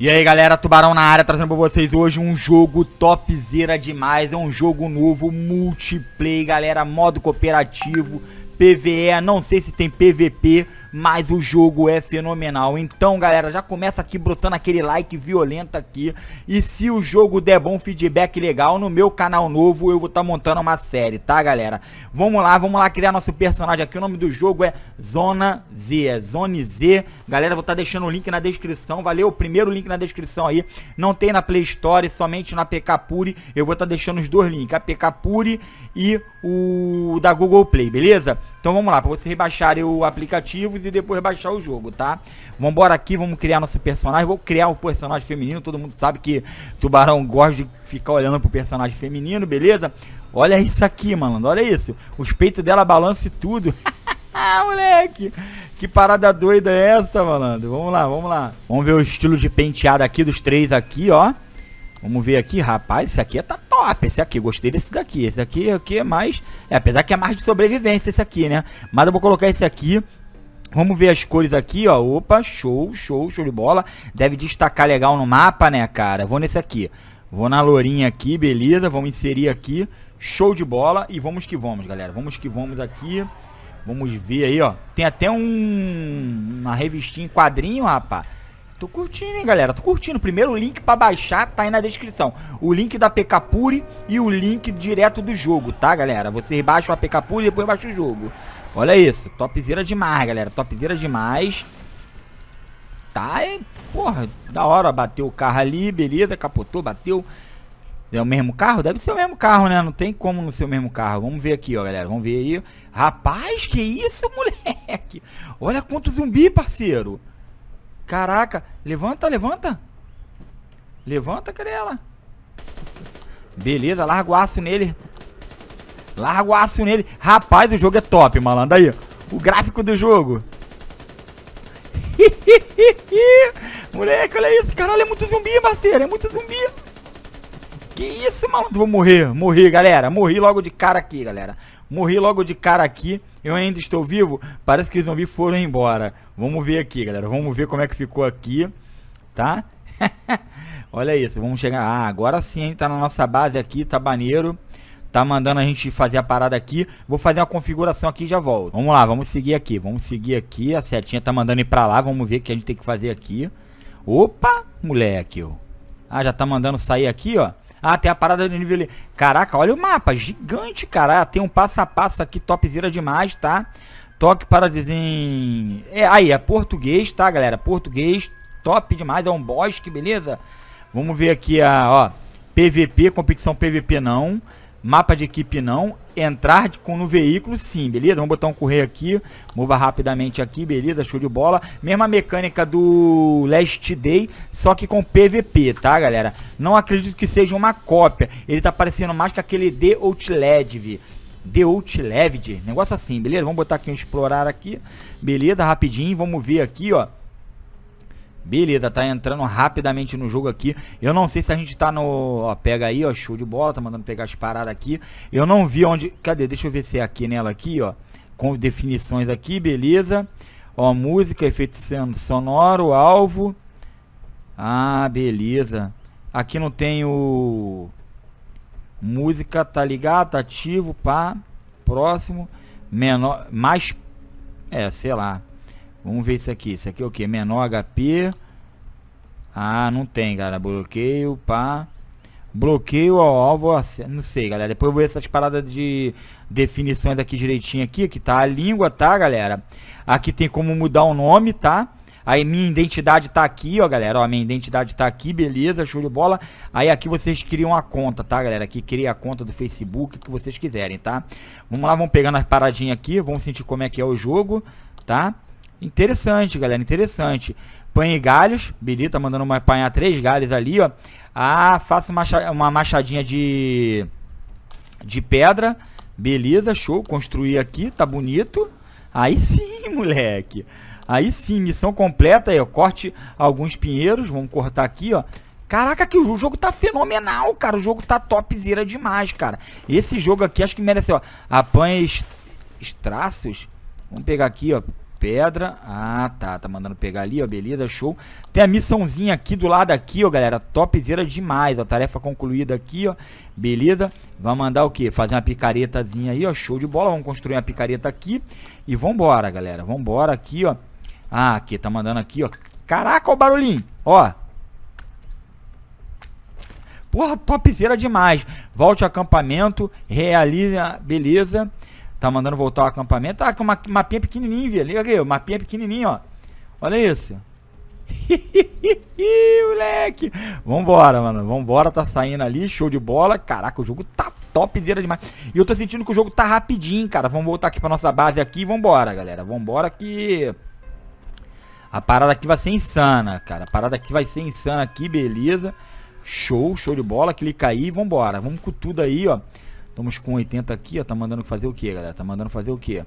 E aí galera, Tubarão na área, trazendo pra vocês hoje um jogo topzera demais, é um jogo novo, multiplayer galera, modo cooperativo PVE, não sei se tem PVP, mas o jogo é fenomenal. Então, galera, já começa aqui brotando aquele like violento aqui. E se o jogo der bom feedback legal, no meu canal novo eu vou estar tá montando uma série, tá, galera? Vamos lá, vamos lá criar nosso personagem aqui. O nome do jogo é Zona Z, é Zone Z. Galera, vou estar tá deixando o link na descrição, valeu? O primeiro link na descrição aí. Não tem na Play Store, somente na PK Puri. Eu vou estar tá deixando os dois links, a PK Puri e o da Google Play, beleza? Então vamos lá, para vocês baixarem o aplicativo e depois baixar o jogo, tá? Vamos embora aqui, vamos criar nosso personagem. Vou criar o um personagem feminino, todo mundo sabe que tubarão gosta de ficar olhando pro personagem feminino, beleza? Olha isso aqui, malandro, olha isso. Os peitos dela balançam e tudo. Ah, moleque! Que parada doida é essa, malandro? Vamos lá, vamos lá. Vamos ver o estilo de penteado aqui dos três aqui, ó. Vamos ver aqui, rapaz. Esse aqui tá top. Esse aqui, gostei desse daqui. Esse aqui, aqui é, é mais. É, apesar que é mais de sobrevivência esse aqui, né? Mas eu vou colocar esse aqui. Vamos ver as cores aqui, ó. Opa, show, show, show de bola. Deve destacar legal no mapa, né, cara? Vou nesse aqui. Vou na lourinha aqui, beleza. Vamos inserir aqui. Show de bola. E vamos que vamos, galera. Vamos que vamos aqui. Vamos ver aí, ó. Tem até um... Uma revistinha em quadrinho, rapaz. Tô curtindo, hein, galera? Tô curtindo. Primeiro o link pra baixar tá aí na descrição. O link da Pekapuri e o link direto do jogo, tá, galera? Vocês baixam a Pekapuri e depois baixam o jogo. Olha isso. Topzera demais, galera. Topzera demais. Tá, hein? É, porra, da hora. Bateu o carro ali, beleza. Capotou, bateu. É o mesmo carro? Deve ser o mesmo carro, né? Não tem como não ser o mesmo carro. Vamos ver aqui, ó, galera. Vamos ver aí. Rapaz, que isso, moleque? Olha quanto zumbi, parceiro. Caraca. Levanta, levanta. Levanta, Crela. Beleza, larga o aço nele. Larga o aço nele. Rapaz, o jogo é top, malandro. Aí, o gráfico do jogo. Moleque, olha isso. Caralho, é muito zumbi, parceiro. É muito zumbi. Que isso, malandro. Vou morrer. Morri, galera. Morri logo de cara aqui, galera. Morri logo de cara aqui. Eu ainda estou vivo. Parece que os zumbis foram embora. Vamos ver aqui, galera. Vamos ver como é que ficou aqui, tá? Olha isso, vamos chegar... Ah, agora sim, hein? Tá na nossa base aqui, tá maneiro. Tá mandando a gente fazer a parada aqui. Vou fazer uma configuração aqui e já volto. Vamos lá, vamos seguir aqui. Vamos seguir aqui. A setinha tá mandando ir pra lá. Vamos ver o que a gente tem que fazer aqui. Opa, moleque, ó. Ah, já tá mandando sair aqui, ó. Ah, tem a parada do nível... Caraca, olha o mapa, gigante, cara. Ah, tem um passo a passo aqui, topzera demais, tá? Toque para desen... É, aí, é português, tá, galera? Português, top demais, é um bosque, beleza? Vamos ver aqui a, ó, PVP, competição PVP não, mapa de equipe não, entrar de, com, no veículo sim, beleza? Vamos botar um correr aqui, mova rapidamente aqui, beleza? Show de bola. Mesma mecânica do Last Day, só que com PVP, tá, galera? Não acredito que seja uma cópia, ele tá parecendo mais que aquele The Outledve, Deutlevd, negócio assim, beleza? Vamos botar aqui um explorar aqui, beleza, rapidinho, vamos ver aqui, ó. Beleza, tá entrando rapidamente no jogo aqui. Eu não sei se a gente tá no... Ó, pega aí, ó, show de bola, tá mandando pegar as paradas aqui. Eu não vi onde... Cadê? Deixa eu ver se é aqui nela aqui, ó. Com definições aqui, beleza. Ó, música, efeito sonoro, alvo. Ah, beleza. Aqui não tem o... Música tá ligado, tá ativo, pá. Próximo. Menor. Mais. É, sei lá. Vamos ver isso aqui. Isso aqui é o que? Menor HP. Ah, não tem, galera. Bloqueio, pá. Bloqueio ao alvo. Não sei, galera. Depois eu vou ver essas paradas de definições aqui direitinho aqui. Que tá a língua, tá, galera? Aqui tem como mudar o nome, tá? Aí minha identidade tá aqui, ó, galera. Ó, minha identidade tá aqui, beleza, show de bola. Aí aqui vocês criam a conta, tá, galera? Aqui cria a conta do Facebook, que vocês quiserem, tá? Vamos lá, vamos pegando as paradinhas aqui, vamos sentir como é que é o jogo, tá? Interessante, galera, interessante. Pães galhos, beleza? tá mandando uma apanhar três galhos ali, ó. Ah, faça uma machadinha de, de pedra. Beleza, show. Construir aqui, tá bonito. Aí sim, moleque. Aí sim, missão completa. Aí, é, ó, corte alguns pinheiros. Vamos cortar aqui, ó. Caraca, que o jogo tá fenomenal, cara. O jogo tá topzera demais, cara. Esse jogo aqui acho que merece, ó. Apanha estraços. traços. Vamos pegar aqui, ó. Pedra. Ah, tá. Tá mandando pegar ali, ó. Beleza, show. Tem a missãozinha aqui do lado aqui, ó, galera. Topzera demais, ó. Tarefa concluída aqui, ó. Beleza. Vamos mandar o quê? Fazer uma picaretazinha aí, ó. Show de bola. Vamos construir uma picareta aqui. E vambora, galera. Vambora aqui, ó. Ah, aqui, tá mandando aqui, ó. Caraca, o barulhinho, ó. Porra, topzera demais. Volte ao acampamento, realiza, beleza. Tá mandando voltar ao acampamento. Ah, com uma mapinha pequenininho, velho. Olha aí, mapinha pequenininho, ó. Olha isso. moleque. Vambora, mano. Vambora, tá saindo ali. Show de bola. Caraca, o jogo tá topzera demais. E eu tô sentindo que o jogo tá rapidinho, cara. Vamos voltar aqui pra nossa base aqui. Vambora, galera. Vambora que... A parada aqui vai ser insana, cara. A parada aqui vai ser insana aqui, beleza. Show, show de bola. Clica aí, vambora. Vamos com tudo aí, ó. Estamos com 80 aqui, ó. Tá mandando fazer o que, galera? Tá mandando fazer o que?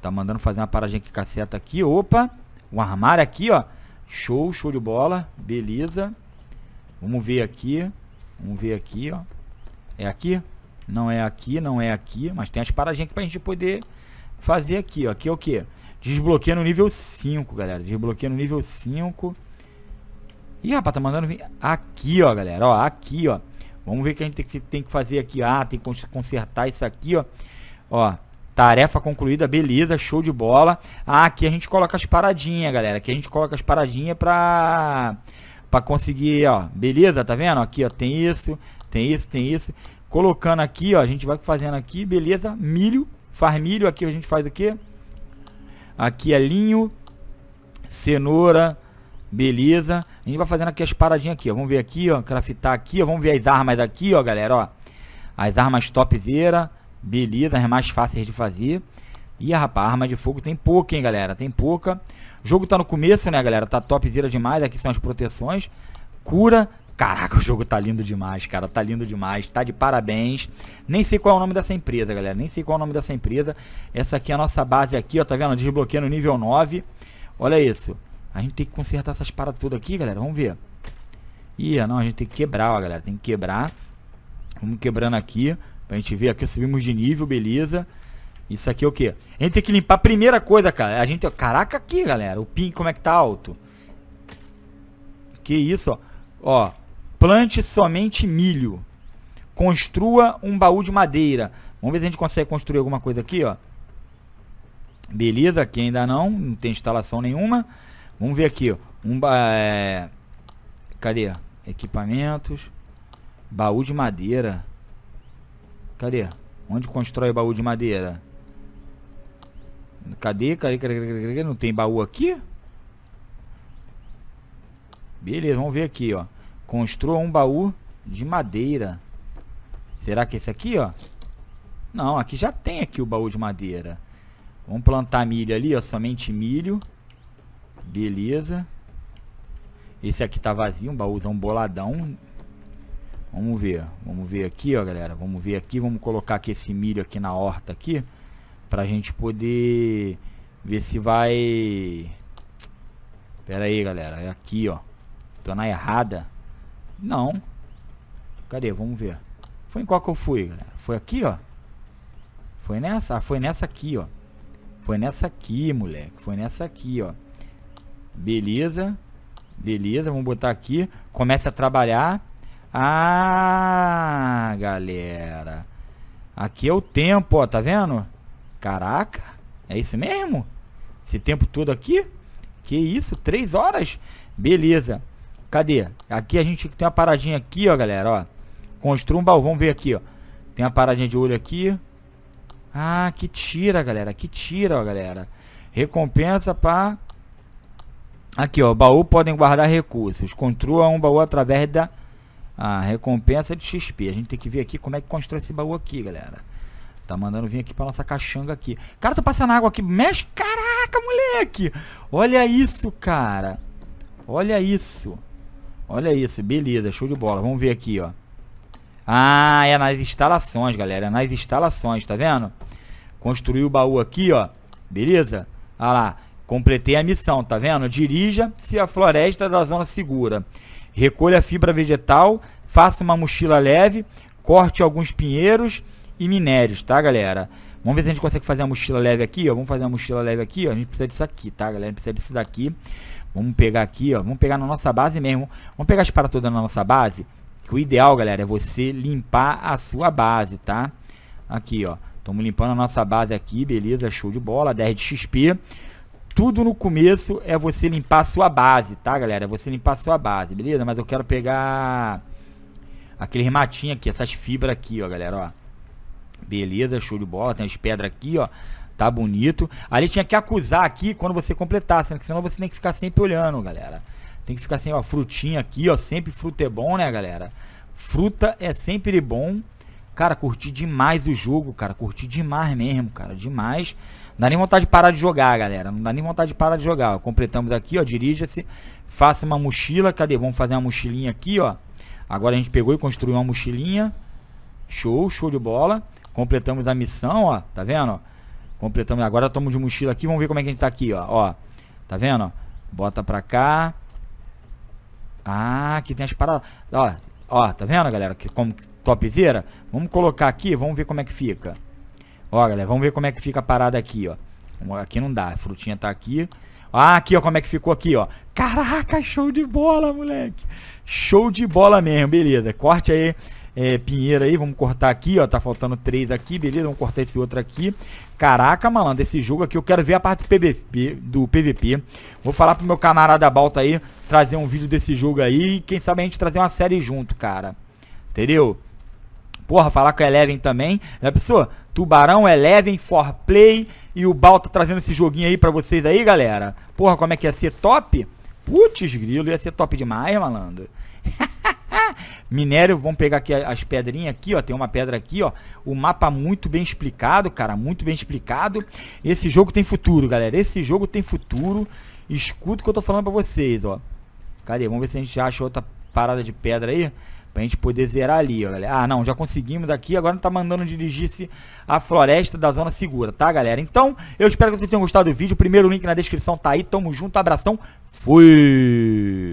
Tá mandando fazer uma paradinha que caceta aqui. Opa! Um armário aqui, ó. Show, show de bola. Beleza. Vamos ver aqui. Vamos ver aqui, ó. É aqui? Não é aqui, não é aqui. Mas tem as paradinhas aqui pra gente poder fazer aqui, ó. Aqui é o que? Desbloqueia no nível 5, galera. Desbloqueia no nível 5. Ih, rapaz, tá mandando vir. Aqui, ó, galera. Ó, aqui, ó. Vamos ver o que a gente tem que, tem que fazer aqui. Ah, tem que consertar isso aqui, ó. Ó, Tarefa concluída, beleza, show de bola. Ah, aqui a gente coloca as paradinhas, galera. Aqui a gente coloca as paradinhas pra, pra conseguir, ó. Beleza, tá vendo? Aqui, ó, tem isso, tem isso, tem isso. Colocando aqui, ó, a gente vai fazendo aqui, beleza. Milho, faz milho. Aqui a gente faz o quê? Aqui é linho, cenoura, beleza. A gente vai fazendo aqui as paradinhas aqui, ó. Vamos ver aqui, ó, craftar aqui, ó. Vamos ver as armas aqui, ó, galera, ó. As armas topzera, beleza, as mais fáceis de fazer. E rapaz, arma de fogo tem pouca, hein, galera, tem pouca. O jogo tá no começo, né, galera, tá topzera demais. Aqui são as proteções. Cura, Caraca, o jogo tá lindo demais, cara. Tá lindo demais. Tá de parabéns. Nem sei qual é o nome dessa empresa, galera. Nem sei qual é o nome dessa empresa. Essa aqui é a nossa base aqui, ó. Tá vendo? Desbloqueando nível 9. Olha isso. A gente tem que consertar essas paradas tudo aqui, galera. Vamos ver. Ih, não. A gente tem que quebrar, ó, galera. Tem que quebrar. Vamos quebrando aqui. Pra gente ver aqui. Subimos de nível, beleza. Isso aqui é o quê? A gente tem que limpar a primeira coisa, cara. A gente... Caraca aqui, galera. O pin como é que tá alto. Que isso, ó. Ó. Plante somente milho. Construa um baú de madeira. Vamos ver se a gente consegue construir alguma coisa aqui, ó. Beleza, aqui ainda não. Não tem instalação nenhuma. Vamos ver aqui, ó. Um ba... É... Cadê? Equipamentos. Baú de madeira. Cadê? Onde constrói baú de madeira? Cadê? Cadê? Cadê? cadê, cadê, cadê? Não tem baú aqui? Beleza, vamos ver aqui, ó. Construa um baú de madeira. Será que esse aqui, ó? Não, aqui já tem aqui o baú de madeira. Vamos plantar milho ali, ó. Somente milho. Beleza. Esse aqui tá vazio, um baúzão boladão. Vamos ver. Vamos ver aqui, ó, galera. Vamos ver aqui. Vamos colocar aqui esse milho aqui na horta aqui. Pra gente poder ver se vai... Pera aí, galera. É aqui, ó. Tô na errada. Não. Cadê? Vamos ver. Foi em qual que eu fui, galera? Foi aqui, ó. Foi nessa? Ah, foi nessa aqui, ó. Foi nessa aqui, moleque. Foi nessa aqui, ó. Beleza. Beleza, vamos botar aqui. Começa a trabalhar. Ah, galera. Aqui é o tempo, ó. Tá vendo? Caraca. É isso mesmo? Esse tempo todo aqui? Que isso? Três horas? Beleza. Cadê? Aqui a gente tem uma paradinha aqui, ó, galera, ó. Construa um baú, vamos ver aqui, ó. Tem uma paradinha de olho aqui. Ah, que tira, galera, que tira, ó, galera. Recompensa para... Aqui, ó, baú podem guardar recursos. Construa um baú através da ah, recompensa de XP. A gente tem que ver aqui como é que constrói esse baú aqui, galera. Tá mandando vir aqui pra nossa caixanga aqui. Cara, tô passando água aqui. Mexe. Caraca, moleque. Olha isso, cara. Olha isso. Olha isso, beleza, show de bola. Vamos ver aqui, ó. Ah, é nas instalações, galera. É nas instalações, tá vendo? Construí o baú aqui, ó. Beleza? Ah lá, completei a missão, tá vendo? Dirija-se à floresta da zona segura. Recolha fibra vegetal, faça uma mochila leve, corte alguns pinheiros e minérios, tá, galera? Vamos ver se a gente consegue fazer a mochila leve aqui, ó. Vamos fazer a mochila leve aqui, ó. A gente precisa disso aqui, tá, galera? A gente precisa disso daqui. Vamos pegar aqui, ó. Vamos pegar na nossa base mesmo. Vamos pegar as paradas toda na nossa base. Que o ideal, galera, é você limpar a sua base, tá? Aqui, ó. Estamos limpando a nossa base aqui, beleza? Show de bola, 10 de XP. Tudo no começo é você limpar a sua base, tá, galera? É você limpar a sua base, beleza? Mas eu quero pegar aquele matinhos aqui, essas fibras aqui, ó, galera, ó. Beleza, show de bola. Tem as pedras aqui, ó. Tá bonito. Ali tinha que acusar aqui quando você completar, senão você tem que ficar sempre olhando, galera. Tem que ficar sempre, ó, frutinha aqui, ó. Sempre fruta é bom, né, galera? Fruta é sempre bom. Cara, curti demais o jogo, cara. Curti demais mesmo, cara. Demais. Não dá nem vontade de parar de jogar, galera. Não dá nem vontade de parar de jogar. Ó, completamos aqui, ó. Dirija-se. Faça uma mochila. Cadê? Vamos fazer uma mochilinha aqui, ó. Agora a gente pegou e construiu uma mochilinha. Show, show de bola. Completamos a missão, ó. Tá vendo, ó? Completamos. Agora estamos de mochila aqui. Vamos ver como é que a gente tá aqui, ó. ó. Tá vendo? Bota pra cá. Ah, aqui tem as paradas. Ó, ó, tá vendo, galera? Que, como topzera. Vamos colocar aqui, vamos ver como é que fica. Ó, galera, vamos ver como é que fica a parada aqui, ó. Aqui não dá, a frutinha tá aqui. Ah, aqui, ó, como é que ficou aqui, ó. Caraca, show de bola, moleque. Show de bola mesmo, beleza. Corte aí, é, pinheiro aí, vamos cortar aqui, ó. Tá faltando três aqui, beleza. Vamos cortar esse outro aqui. Caraca, malandro, esse jogo aqui eu quero ver a parte do PVP, do PVP. Vou falar pro meu camarada Balta aí trazer um vídeo desse jogo aí e quem sabe a gente trazer uma série junto, cara. Entendeu? Porra, falar com a Eleven também. Já pessoa, Tubarão, Eleven, For Play e o Balta trazendo esse joguinho aí pra vocês aí, galera. Porra, como é que ia ser top? Putz, grilo, ia ser top demais, malandro. Ah, minério, vamos pegar aqui as pedrinhas aqui, ó. Tem uma pedra aqui, ó. O mapa muito bem explicado, cara. Muito bem explicado. Esse jogo tem futuro, galera. Esse jogo tem futuro. Escuta o que eu tô falando pra vocês, ó. Cadê? Vamos ver se a gente acha outra parada de pedra aí. Pra gente poder zerar ali, ó, galera. Ah, não, já conseguimos aqui. Agora tá mandando dirigir-se à floresta da zona segura, tá, galera? Então, eu espero que vocês tenham gostado do vídeo. Primeiro link na descrição tá aí. Tamo junto, abração. Fui!